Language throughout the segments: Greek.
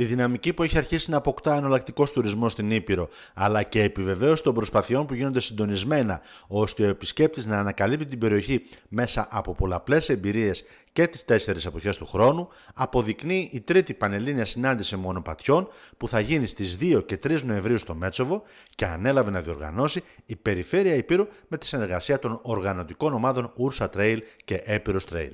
Η δυναμική που έχει αρχίσει να αποκτά εναλλακτικός τουρισμός στην Ήπειρο, αλλά και επιβεβαίωση των προσπαθειών που γίνονται συντονισμένα, ώστε ο επισκέπτης να ανακαλύπτει την περιοχή μέσα από πολλαπλές εμπειρίες και τις τέσσερις εποχές του χρόνου, αποδεικνύει η τρίτη πανελλήνια συνάντηση μονοπατιών που θα γίνει στις 2 και 3 Νοεμβρίου στο Μέτσοβο και ανέλαβε να διοργανώσει η Περιφέρεια Ήπειρου με τη συνεργασία των οργανωτικών ομάδων Ούρσα Trail και Epirus Trail.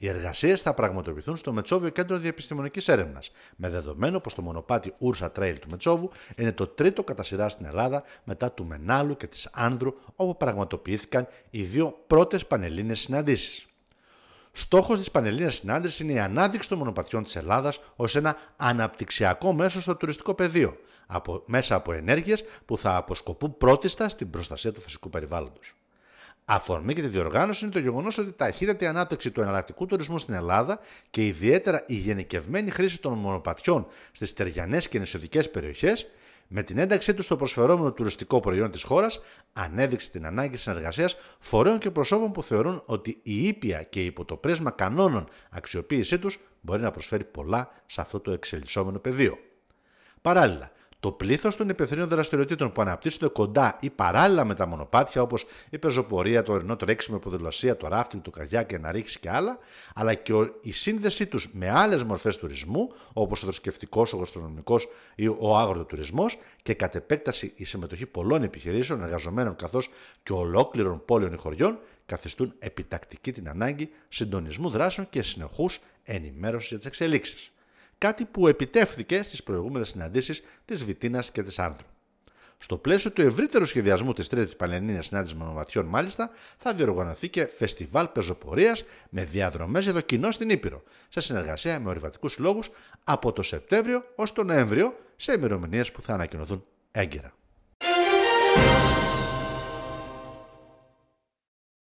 Οι εργασίες θα πραγματοποιηθούν στο Μετσόβιο Κέντρο Διεπιστημονικής Έρευνας, με δεδομένο πως το μονοπάτι Ούρσα Τρέιλ του Μετσόβου είναι το τρίτο κατά σειρά στην Ελλάδα μετά του Μενάλου και της Άνδρου, όπου πραγματοποιήθηκαν οι δύο πρώτες πανελίνε συναντήσεις. Στόχος της πανελίνε συνάντησης είναι η ανάδειξη των μονοπατιών της Ελλάδας ως ένα αναπτυξιακό μέσο στο τουριστικό πεδίο, από, μέσα από ενέργειες που θα αποσκοπούν πρώτιστα στην προστασία του φυσικού περιβάλλοντος. Αφορμή και τη διοργάνωση είναι το γεγονός ότι ταχύτατη ανάπτυξη του εναλλακτικού τουρισμού στην Ελλάδα και ιδιαίτερα η γενικευμένη χρήση των μονοπατιών στις στεριανέ και νησιωτικές περιοχές, με την ένταξή τους στο προσφερόμενο τουριστικό προϊόν της χώρας, ανέδειξε την ανάγκη συνεργασίας φορέων και προσώπων που θεωρούν ότι η ήπια και υπό το πρίσμα κανόνων αξιοποίησή τους μπορεί να προσφέρει πολλά σε αυτό το εξελισσόμενο πεδίο. Παράλληλα, το πλήθος των υπευθυνών δραστηριοτήτων που αναπτύσσονται κοντά ή παράλληλα με τα μονοπάτια, όπως η πεζοπορία, το ορεινό τρέξιμο, η ποδηλασία, το ράφτινγκ, το και η ρίξει και άλλα, αλλά και η σύνδεσή τους με άλλες μορφές τουρισμού, όπως ο θρησκευτικός, ο γαστρονομικός ή ο τουρισμός, και κατ' επέκταση η συμμετοχή πολλών επιχειρήσεων, εργαζομένων καθώς και ολόκληρων πόλεων ή χωριών, καθιστούν επιτακτική την ανάγκη συντονισμού δράσεων και συνεχού ενημέρωσης για τις εξελίξεις κάτι που επιτεύχθηκε στις προηγούμενες συναντήσεις της Βιτίνας και της Άνδρου. Στο πλαίσιο του ευρύτερου σχεδιασμού της Τρίτης Πανελληνία Συνάντησης Μονοβατιών, μάλιστα, θα διοργανωθεί και φεστιβάλ πεζοπορίας με διαδρομές για το κοινό στην Ήπειρο, σε συνεργασία με ορειβατικούς λόγου από το Σεπτέμβριο ως τον Νοέμβριο, σε ημερομηνίες που θα ανακοινωθούν έγκαιρα.